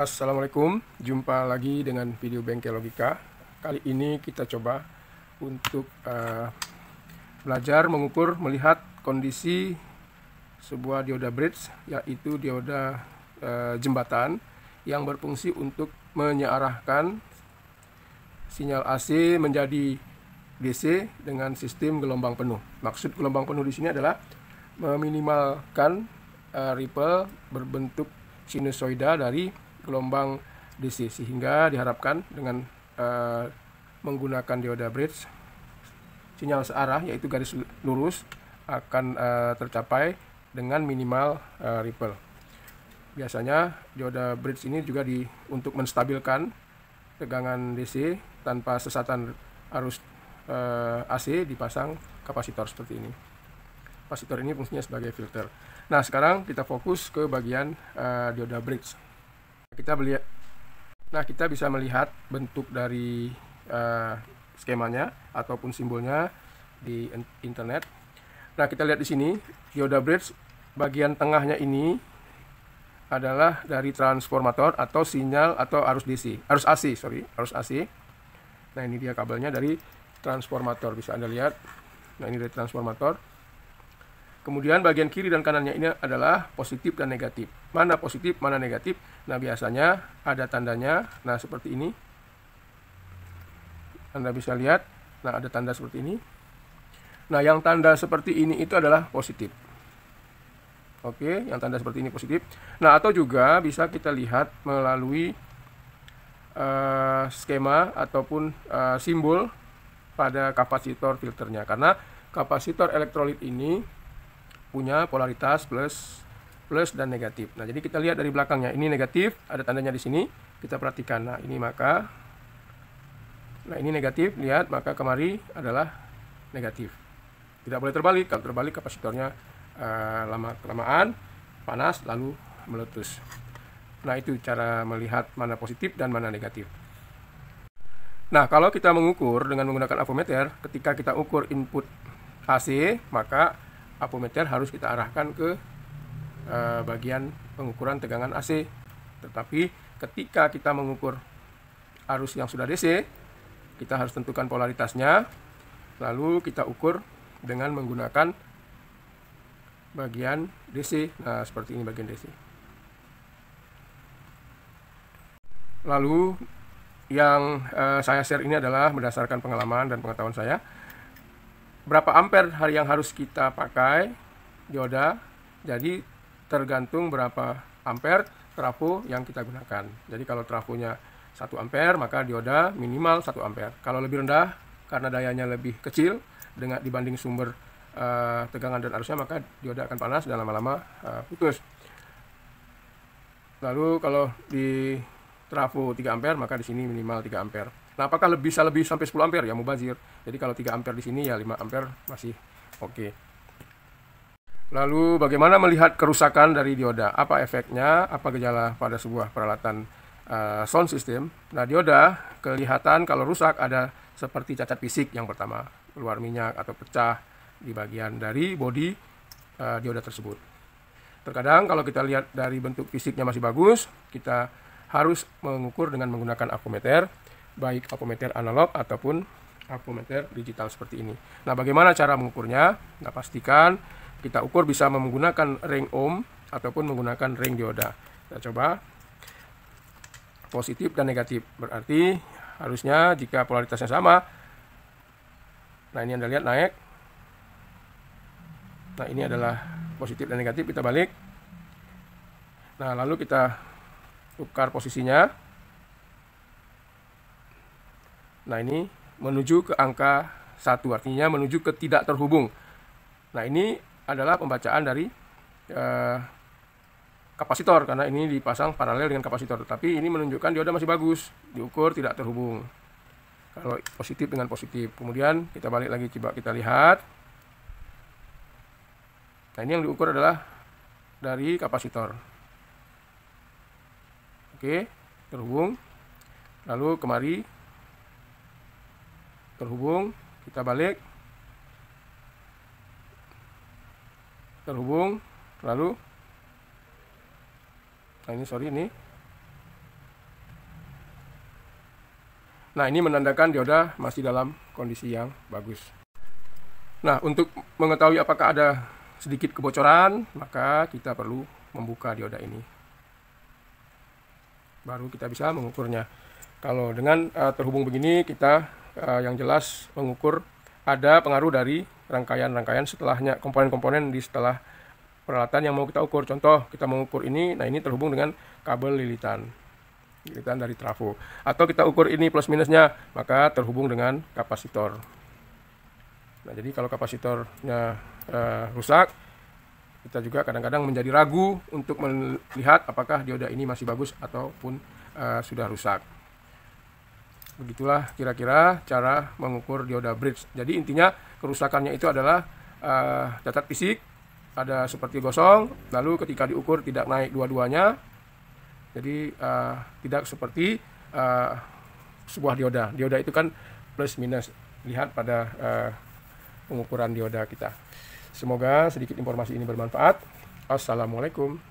Assalamualaikum, jumpa lagi dengan video bengkel logika. Kali ini kita coba untuk uh, belajar mengukur melihat kondisi sebuah dioda bridge, yaitu dioda uh, jembatan yang berfungsi untuk menyearahkan sinyal AC menjadi DC dengan sistem gelombang penuh. Maksud gelombang penuh di sini adalah meminimalkan uh, ripple berbentuk sinusoida dari gelombang DC sehingga diharapkan dengan uh, menggunakan dioda bridge sinyal searah yaitu garis lurus akan uh, tercapai dengan minimal uh, ripple. Biasanya dioda bridge ini juga di untuk menstabilkan tegangan DC tanpa sesatan arus uh, AC dipasang kapasitor seperti ini. Kapasitor ini fungsinya sebagai filter. Nah, sekarang kita fokus ke bagian uh, dioda bridge kita melihat nah kita bisa melihat bentuk dari uh, skemanya ataupun simbolnya di internet nah kita lihat di sini dioda bridge bagian tengahnya ini adalah dari transformator atau sinyal atau arus DC arus AC sorry arus AC nah ini dia kabelnya dari transformator bisa anda lihat nah ini dari transformator Kemudian bagian kiri dan kanannya ini adalah positif dan negatif. Mana positif, mana negatif. Nah, biasanya ada tandanya. Nah, seperti ini. Anda bisa lihat. Nah, ada tanda seperti ini. Nah, yang tanda seperti ini itu adalah positif. Oke, yang tanda seperti ini positif. Nah, atau juga bisa kita lihat melalui uh, skema ataupun uh, simbol pada kapasitor filternya. Karena kapasitor elektrolit ini punya polaritas plus plus dan negatif. Nah, jadi kita lihat dari belakangnya. Ini negatif, ada tandanya di sini. Kita perhatikan. Nah, ini maka Nah, ini negatif, lihat maka kemari adalah negatif. Tidak boleh terbalik. Kalau terbalik kapasitornya uh, lama kelamaan panas lalu meletus. Nah, itu cara melihat mana positif dan mana negatif. Nah, kalau kita mengukur dengan menggunakan avometer, ketika kita ukur input AC, maka apometer harus kita arahkan ke e, bagian pengukuran tegangan AC. Tetapi ketika kita mengukur arus yang sudah DC, kita harus tentukan polaritasnya, lalu kita ukur dengan menggunakan bagian DC. Nah, seperti ini bagian DC. Lalu yang e, saya share ini adalah berdasarkan pengalaman dan pengetahuan saya berapa ampere hari yang harus kita pakai dioda. Jadi tergantung berapa ampere trafo yang kita gunakan. Jadi kalau trafonya 1 ampere maka dioda minimal 1 ampere. Kalau lebih rendah karena dayanya lebih kecil dengan dibanding sumber uh, tegangan dan arusnya maka dioda akan panas dan lama-lama uh, putus. Lalu kalau di trafo 3 ampere maka di sini minimal 3 ampere nah apakah lebih bisa lebih sampai 10 ampere ya mubazir jadi kalau 3 ampere di sini ya 5 ampere masih oke lalu bagaimana melihat kerusakan dari dioda apa efeknya apa gejala pada sebuah peralatan uh, sound system nah dioda kelihatan kalau rusak ada seperti cacat fisik yang pertama keluar minyak atau pecah di bagian dari body uh, eh, dioda tersebut terkadang kalau kita lihat dari bentuk fisiknya masih bagus kita harus mengukur dengan menggunakan akumeter baik akumeter analog ataupun akumeter digital seperti ini. Nah, bagaimana cara mengukurnya? Nah, pastikan kita ukur bisa menggunakan ring ohm ataupun menggunakan ring dioda. Kita coba positif dan negatif. Berarti harusnya jika polaritasnya sama. Nah, ini Anda lihat naik. Nah, ini adalah positif dan negatif, kita balik. Nah, lalu kita tukar posisinya. Nah, ini menuju ke angka 1, artinya menuju ke tidak terhubung. Nah, ini adalah pembacaan dari eh, kapasitor, karena ini dipasang paralel dengan kapasitor. Tapi ini menunjukkan dioda masih bagus, diukur tidak terhubung. Kalau positif dengan positif. Kemudian kita balik lagi, coba kita lihat. Nah, ini yang diukur adalah dari kapasitor. Oke, terhubung. Lalu kemari. Terhubung, kita balik. Terhubung, lalu Nah, ini sorry ini. Nah, ini menandakan dioda masih dalam kondisi yang bagus. Nah, untuk mengetahui apakah ada sedikit kebocoran, maka kita perlu membuka dioda ini baru kita bisa mengukurnya. Kalau dengan uh, terhubung begini kita uh, yang jelas mengukur ada pengaruh dari rangkaian-rangkaian setelahnya, komponen-komponen di setelah peralatan yang mau kita ukur. Contoh, kita mengukur ini, nah ini terhubung dengan kabel lilitan. Lilitan dari trafo. Atau kita ukur ini plus minusnya, maka terhubung dengan kapasitor. Nah, jadi kalau kapasitornya uh, rusak, kita juga kadang-kadang menjadi ragu untuk melihat apakah dioda ini masih bagus ataupun uh, sudah rusak. Begitulah kira-kira cara mengukur dioda bridge. Jadi intinya kerusakannya itu adalah uh, cacat fisik, ada seperti gosong, lalu ketika diukur tidak naik dua-duanya, jadi uh, tidak seperti uh, sebuah dioda. Dioda itu kan plus minus lihat pada uh, pengukuran dioda kita. Semoga sedikit informasi ini bermanfaat. Assalamualaikum.